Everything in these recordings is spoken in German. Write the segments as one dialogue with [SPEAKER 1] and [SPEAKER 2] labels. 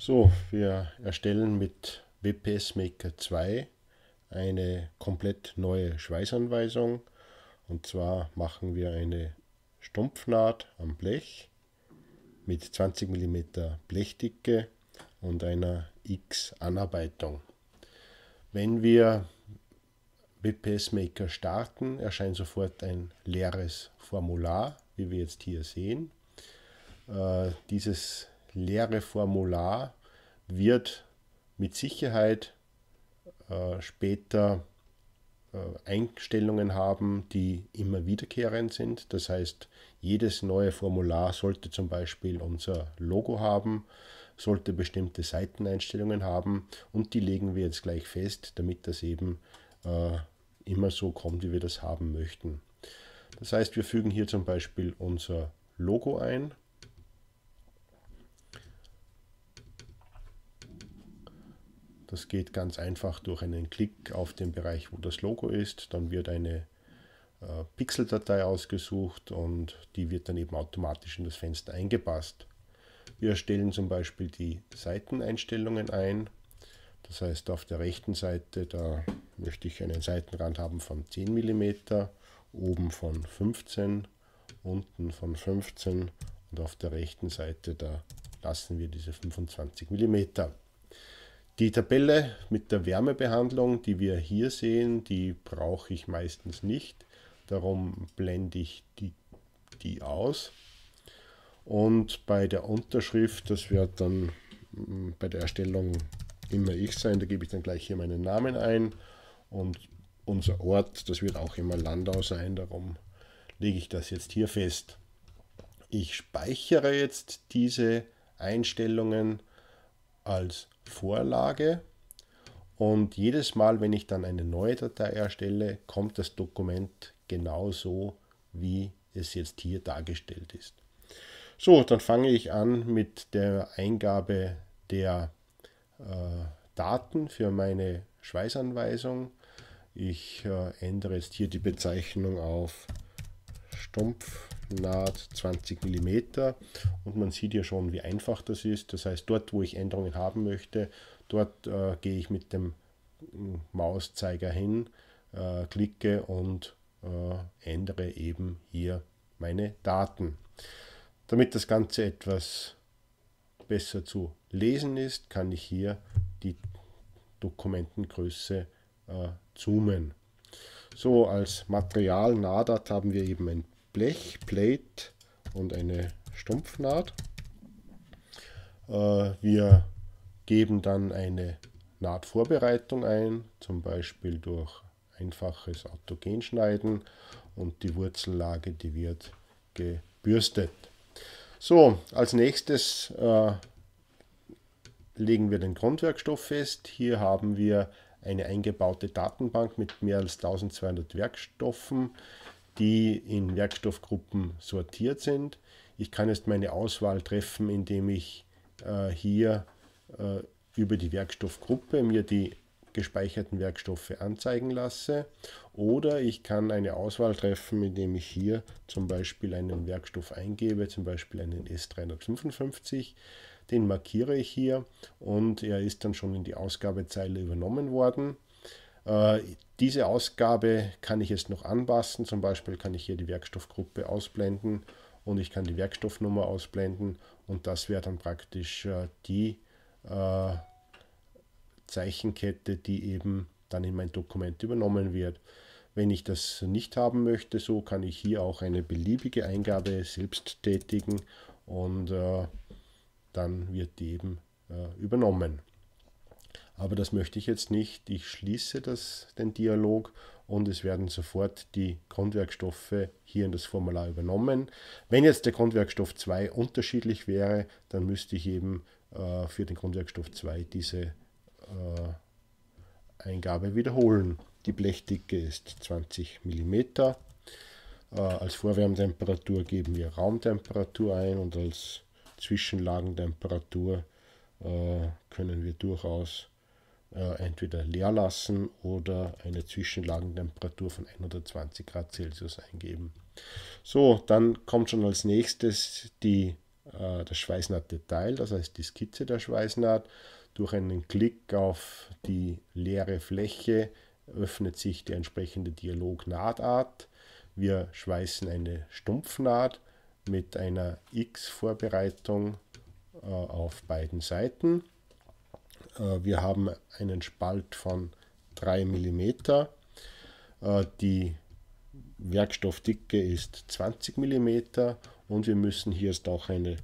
[SPEAKER 1] So, wir erstellen mit WPS Maker 2 eine komplett neue Schweißanweisung. Und zwar machen wir eine Stumpfnaht am Blech mit 20 mm Blechdicke und einer X-Anarbeitung. Wenn wir WPS Maker starten, erscheint sofort ein leeres Formular, wie wir jetzt hier sehen. Äh, dieses leere Formular wird mit Sicherheit äh, später äh, Einstellungen haben, die immer wiederkehrend sind. Das heißt, jedes neue Formular sollte zum Beispiel unser Logo haben, sollte bestimmte Seiteneinstellungen haben und die legen wir jetzt gleich fest, damit das eben äh, immer so kommt, wie wir das haben möchten. Das heißt, wir fügen hier zum Beispiel unser Logo ein Das geht ganz einfach durch einen Klick auf den Bereich, wo das Logo ist. Dann wird eine äh, Pixeldatei ausgesucht und die wird dann eben automatisch in das Fenster eingepasst. Wir stellen zum Beispiel die Seiteneinstellungen ein. Das heißt, auf der rechten Seite, da möchte ich einen Seitenrand haben von 10 mm, oben von 15, unten von 15 und auf der rechten Seite, da lassen wir diese 25 mm. Die Tabelle mit der Wärmebehandlung, die wir hier sehen, die brauche ich meistens nicht. Darum blende ich die, die aus. Und bei der Unterschrift, das wird dann mm, bei der Erstellung immer ich sein, da gebe ich dann gleich hier meinen Namen ein und unser Ort, das wird auch immer Landau sein, darum lege ich das jetzt hier fest. Ich speichere jetzt diese Einstellungen als Vorlage und jedes Mal, wenn ich dann eine neue Datei erstelle, kommt das Dokument genauso, wie es jetzt hier dargestellt ist. So, dann fange ich an mit der Eingabe der äh, Daten für meine Schweißanweisung. Ich äh, ändere jetzt hier die Bezeichnung auf Stumpf Naht 20 mm und man sieht ja schon, wie einfach das ist. Das heißt, dort, wo ich Änderungen haben möchte, dort äh, gehe ich mit dem hm, Mauszeiger hin, äh, klicke und äh, ändere eben hier meine Daten. Damit das Ganze etwas besser zu lesen ist, kann ich hier die Dokumentengröße äh, zoomen. So, als Material NADAT haben wir eben ein Blech, Plate und eine Stumpfnaht. Äh, wir geben dann eine Nahtvorbereitung ein, zum Beispiel durch einfaches Autogenschneiden und die Wurzellage, die wird gebürstet. So, als nächstes äh, legen wir den Grundwerkstoff fest. Hier haben wir eine eingebaute Datenbank mit mehr als 1200 Werkstoffen die in Werkstoffgruppen sortiert sind. Ich kann jetzt meine Auswahl treffen, indem ich äh, hier äh, über die Werkstoffgruppe mir die gespeicherten Werkstoffe anzeigen lasse. Oder ich kann eine Auswahl treffen, indem ich hier zum Beispiel einen Werkstoff eingebe, zum Beispiel einen S355. Den markiere ich hier und er ist dann schon in die Ausgabezeile übernommen worden. Äh, diese Ausgabe kann ich jetzt noch anpassen. Zum Beispiel kann ich hier die Werkstoffgruppe ausblenden und ich kann die Werkstoffnummer ausblenden und das wäre dann praktisch äh, die äh, Zeichenkette, die eben dann in mein Dokument übernommen wird. Wenn ich das nicht haben möchte, so kann ich hier auch eine beliebige Eingabe selbst tätigen und äh, dann wird die eben äh, übernommen. Aber das möchte ich jetzt nicht. Ich schließe das, den Dialog und es werden sofort die Grundwerkstoffe hier in das Formular übernommen. Wenn jetzt der Grundwerkstoff 2 unterschiedlich wäre, dann müsste ich eben äh, für den Grundwerkstoff 2 diese äh, Eingabe wiederholen. Die Blechdicke ist 20 mm. Äh, als Vorwärmtemperatur geben wir Raumtemperatur ein und als Zwischenlagentemperatur äh, können wir durchaus äh, entweder leer lassen oder eine Zwischenlagentemperatur von 120 Grad Celsius eingeben. So, dann kommt schon als nächstes die, äh, das Schweißnahtdetail, das heißt die Skizze der Schweißnaht. Durch einen Klick auf die leere Fläche öffnet sich die entsprechende Dialognahtart. Wir schweißen eine Stumpfnaht mit einer X-Vorbereitung äh, auf beiden Seiten. Äh, wir haben einen Spalt von 3 mm. Äh, die Werkstoffdicke ist 20 mm und wir müssen hier jetzt auch eine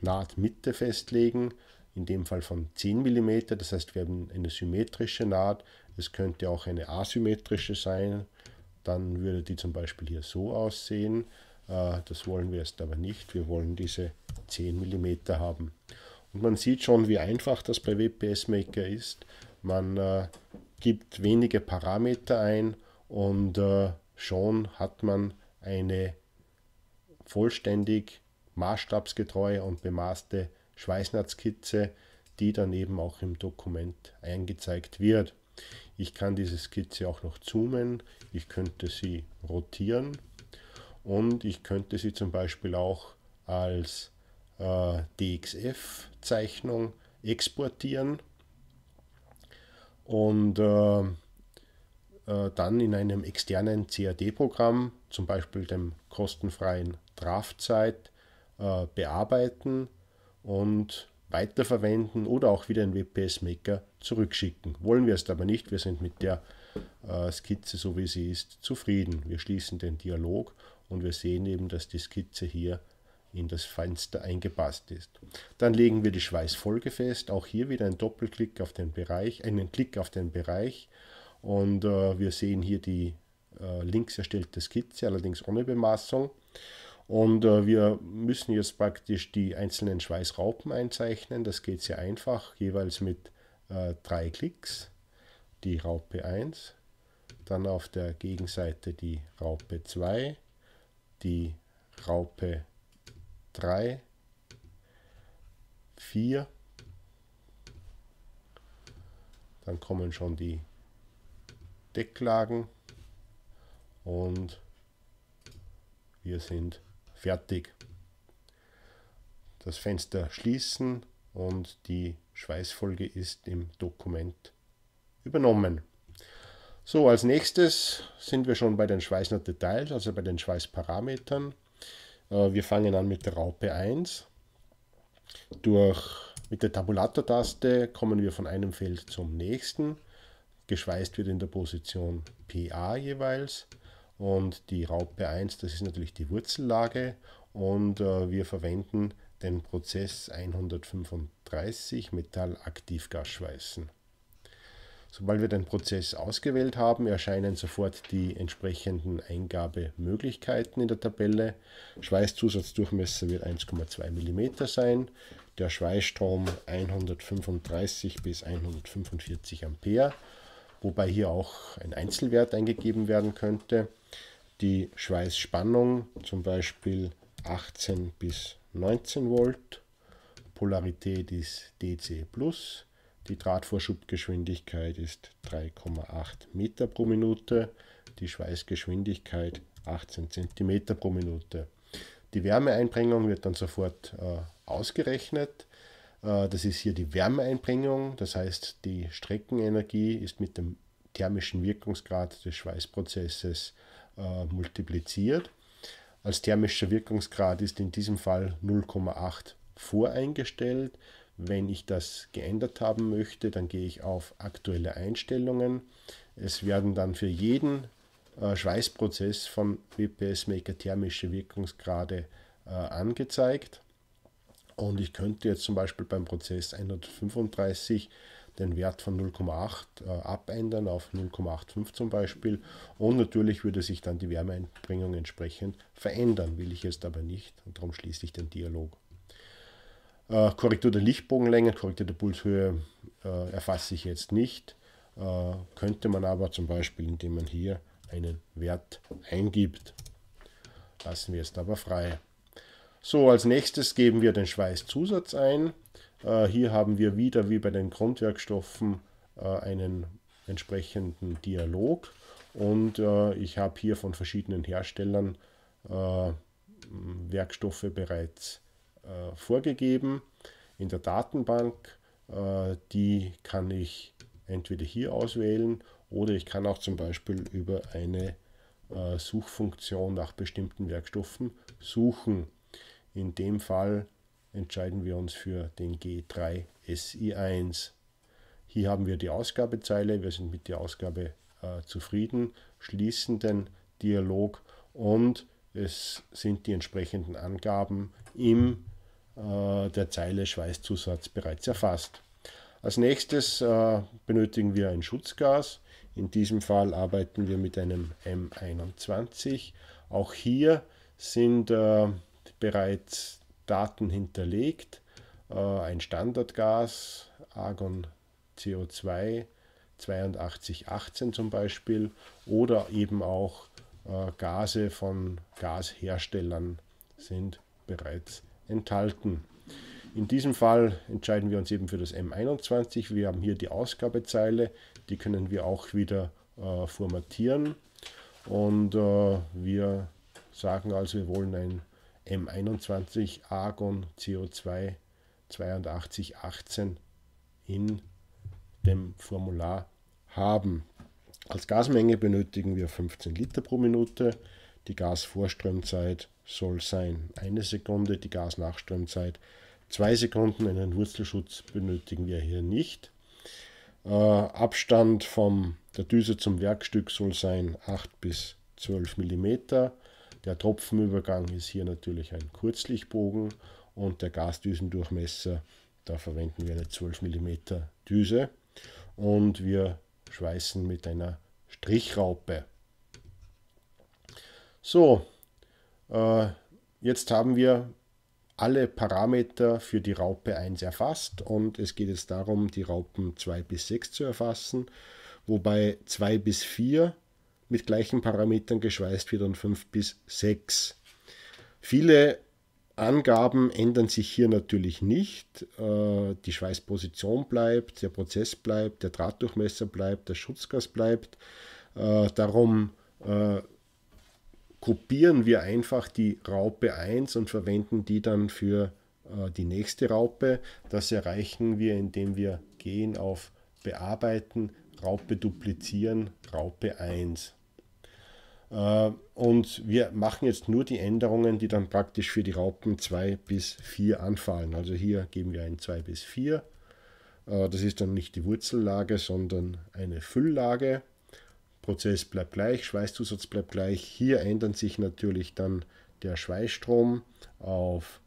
[SPEAKER 1] Nahtmitte festlegen, in dem Fall von 10 mm. Das heißt, wir haben eine symmetrische Naht. Es könnte auch eine asymmetrische sein. Dann würde die zum Beispiel hier so aussehen. Äh, das wollen wir jetzt aber nicht. Wir wollen diese 10 mm haben. Und man sieht schon, wie einfach das bei WPS Maker ist. Man äh, gibt wenige Parameter ein und äh, schon hat man eine vollständig maßstabsgetreue und bemaßte Schweißnahtskizze, die dann eben auch im Dokument eingezeigt wird. Ich kann diese Skizze auch noch zoomen, ich könnte sie rotieren und ich könnte sie zum Beispiel auch als äh, DXF-Zeichnung exportieren und äh, äh, dann in einem externen CAD-Programm, zum Beispiel dem kostenfreien Draftzeit, äh, bearbeiten und weiterverwenden oder auch wieder in WPS Maker zurückschicken. Wollen wir es aber nicht. Wir sind mit der äh, Skizze, so wie sie ist, zufrieden. Wir schließen den Dialog und wir sehen eben, dass die Skizze hier in das Fenster eingepasst ist. Dann legen wir die Schweißfolge fest. Auch hier wieder ein Doppelklick auf den Bereich, einen Klick auf den Bereich und äh, wir sehen hier die äh, links erstellte Skizze, allerdings ohne Bemaßung. Und äh, wir müssen jetzt praktisch die einzelnen Schweißraupen einzeichnen. Das geht sehr einfach, jeweils mit äh, drei Klicks. Die Raupe 1, dann auf der Gegenseite die Raupe 2, die Raupe 3. 3, 4, Dann kommen schon die Decklagen und wir sind fertig. Das Fenster schließen und die Schweißfolge ist im Dokument übernommen. So, als nächstes sind wir schon bei den Schweißner Details, also bei den Schweißparametern. Äh, wir fangen an mit der Raupe 1. Durch, mit der Tabulator-Taste kommen wir von einem Feld zum nächsten. Geschweißt wird in der Position PA jeweils. Und die Raupe 1, das ist natürlich die Wurzellage. Und äh, wir verwenden den Prozess 135 Metall aktiv Gasschweißen. Sobald wir den Prozess ausgewählt haben, erscheinen sofort die entsprechenden Eingabemöglichkeiten in der Tabelle. Schweißzusatzdurchmesser wird 1,2 mm sein, der Schweißstrom 135 bis 145 Ampere, wobei hier auch ein Einzelwert eingegeben werden könnte. Die Schweißspannung zum Beispiel 18 bis 19 Volt, Polarität ist DC die Drahtvorschubgeschwindigkeit ist 3,8 Meter pro Minute, die Schweißgeschwindigkeit 18 cm pro Minute. Die Wärmeeinbringung wird dann sofort äh, ausgerechnet. Äh, das ist hier die Wärmeeinbringung, das heißt die Streckenenergie ist mit dem thermischen Wirkungsgrad des Schweißprozesses äh, multipliziert. Als thermischer Wirkungsgrad ist in diesem Fall 0,8 voreingestellt. Wenn ich das geändert haben möchte, dann gehe ich auf aktuelle Einstellungen. Es werden dann für jeden äh, Schweißprozess von WPS Maker thermische Wirkungsgrade äh, angezeigt. Und ich könnte jetzt zum Beispiel beim Prozess 135 den Wert von 0,8 äh, abändern auf 0,85 zum Beispiel. Und natürlich würde sich dann die Wärmeeinbringung entsprechend verändern, will ich jetzt aber nicht. Und darum schließe ich den Dialog. Äh, Korrektur der Lichtbogenlänge, Korrektur der Pulshöhe äh, erfasse ich jetzt nicht. Äh, könnte man aber zum Beispiel, indem man hier einen Wert eingibt. Lassen wir es aber frei. So, als nächstes geben wir den Schweißzusatz ein. Äh, hier haben wir wieder wie bei den Grundwerkstoffen äh, einen entsprechenden Dialog. Und äh, ich habe hier von verschiedenen Herstellern äh, Werkstoffe bereits äh, vorgegeben in der Datenbank. Äh, die kann ich entweder hier auswählen oder ich kann auch zum Beispiel über eine äh, Suchfunktion nach bestimmten Werkstoffen suchen. In dem Fall entscheiden wir uns für den G3SI1. Hier haben wir die Ausgabezeile, wir sind mit der Ausgabe äh, zufrieden, schließen den Dialog und es sind die entsprechenden Angaben im äh, der Zeile Schweißzusatz bereits erfasst. Als nächstes äh, benötigen wir ein Schutzgas. In diesem Fall arbeiten wir mit einem M21. Auch hier sind äh, bereits Daten hinterlegt. Äh, ein Standardgas, Argon CO2 8218 zum Beispiel oder eben auch äh, Gase von Gasherstellern sind bereits enthalten. In diesem Fall entscheiden wir uns eben für das M21. Wir haben hier die Ausgabezeile, die können wir auch wieder äh, formatieren. Und äh, wir sagen also, wir wollen ein M21 Argon CO2 8218 in dem Formular haben. Als Gasmenge benötigen wir 15 Liter pro Minute. Die Gasvorströmzeit soll sein eine Sekunde, die Gasnachströmzeit zwei Sekunden. Einen Wurzelschutz benötigen wir hier nicht. Äh, Abstand von der Düse zum Werkstück soll sein 8 bis 12 mm. Der Tropfenübergang ist hier natürlich ein Kurzlichtbogen und der Gasdüsendurchmesser, da verwenden wir eine 12 mm Düse und wir schweißen mit einer Strichraupe. So, äh, jetzt haben wir alle Parameter für die Raupe 1 erfasst und es geht jetzt darum, die Raupen 2 bis 6 zu erfassen, wobei 2 bis 4 mit gleichen Parametern geschweißt wird und 5 bis 6. Viele Angaben ändern sich hier natürlich nicht. Äh, die Schweißposition bleibt, der Prozess bleibt, der Drahtdurchmesser bleibt, der Schutzgas bleibt. Äh, darum äh, kopieren wir einfach die Raupe 1 und verwenden die dann für äh, die nächste Raupe. Das erreichen wir, indem wir gehen auf Bearbeiten, Raupe duplizieren, Raupe 1. Äh, und wir machen jetzt nur die Änderungen, die dann praktisch für die Raupen 2 bis 4 anfallen. Also hier geben wir ein 2 bis 4. Äh, das ist dann nicht die Wurzellage, sondern eine Fülllage. Prozess bleibt gleich, Schweißzusatz bleibt gleich. Hier ändert sich natürlich dann der Schweißstrom auf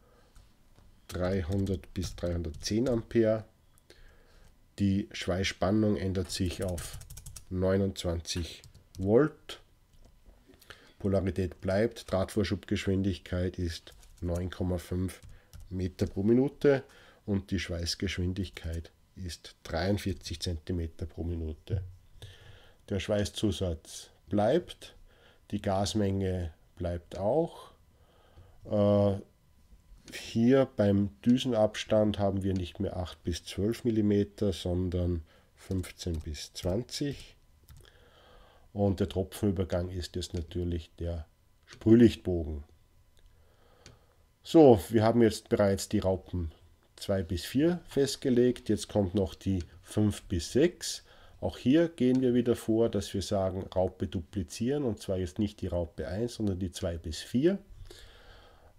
[SPEAKER 1] 300 bis 310 Ampere. Die Schweißspannung ändert sich auf 29 Volt. Polarität bleibt, Drahtvorschubgeschwindigkeit ist 9,5 Meter pro Minute und die Schweißgeschwindigkeit ist 43 Zentimeter pro Minute. Der Schweißzusatz bleibt, die Gasmenge bleibt auch. Äh, hier beim Düsenabstand haben wir nicht mehr 8 bis 12 mm, sondern 15 bis 20. Und der Tropfenübergang ist jetzt natürlich der Sprühlichtbogen. So, wir haben jetzt bereits die Raupen 2 bis 4 festgelegt. Jetzt kommt noch die 5 bis 6. Auch hier gehen wir wieder vor, dass wir sagen, Raupe duplizieren und zwar jetzt nicht die Raupe 1, sondern die 2 bis 4.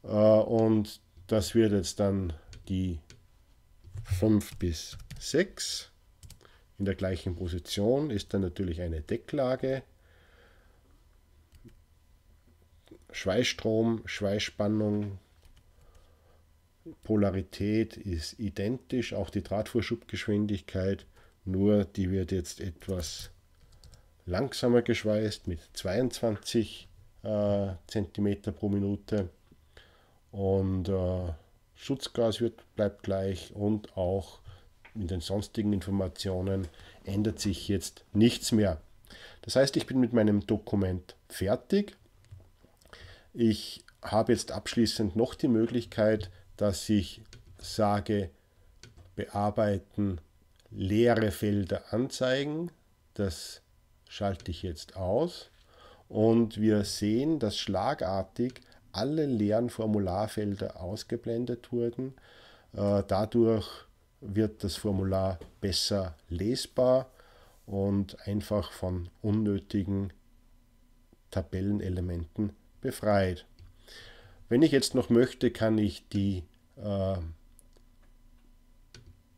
[SPEAKER 1] Äh, und das wird jetzt dann die 5 bis 6. In der gleichen Position ist dann natürlich eine Decklage. Schweißstrom, Schweißspannung, Polarität ist identisch, auch die Drahtvorschubgeschwindigkeit nur die wird jetzt etwas langsamer geschweißt mit 22 äh, cm pro Minute und äh, Schutzgas wird, bleibt gleich und auch in den sonstigen Informationen ändert sich jetzt nichts mehr. Das heißt, ich bin mit meinem Dokument fertig. Ich habe jetzt abschließend noch die Möglichkeit, dass ich sage, bearbeiten, leere Felder anzeigen. Das schalte ich jetzt aus. Und wir sehen, dass schlagartig alle leeren Formularfelder ausgeblendet wurden. Äh, dadurch wird das Formular besser lesbar und einfach von unnötigen Tabellenelementen befreit. Wenn ich jetzt noch möchte, kann ich die äh,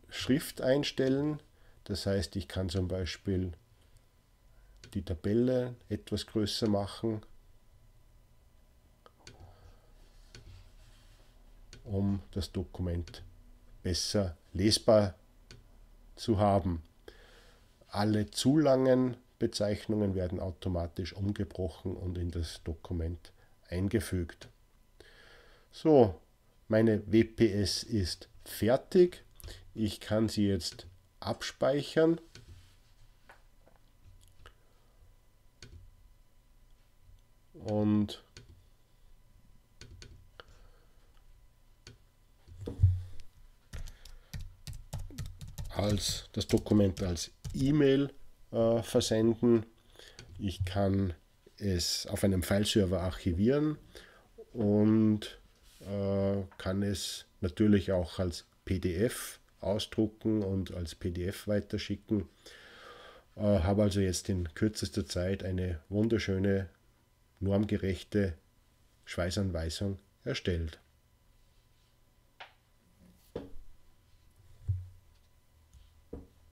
[SPEAKER 1] Schrift einstellen. Das heißt, ich kann zum Beispiel die Tabelle etwas größer machen, um das Dokument besser lesbar zu haben. Alle zu langen Bezeichnungen werden automatisch umgebrochen und in das Dokument eingefügt. So, meine WPS ist fertig. Ich kann sie jetzt abspeichern. Und als das Dokument als E-Mail äh, versenden. Ich kann es auf einem Fileserver archivieren und äh, kann es natürlich auch als PDF ausdrucken und als PDF weiterschicken. Äh, habe also jetzt in kürzester Zeit eine wunderschöne, normgerechte Schweißanweisung erstellt.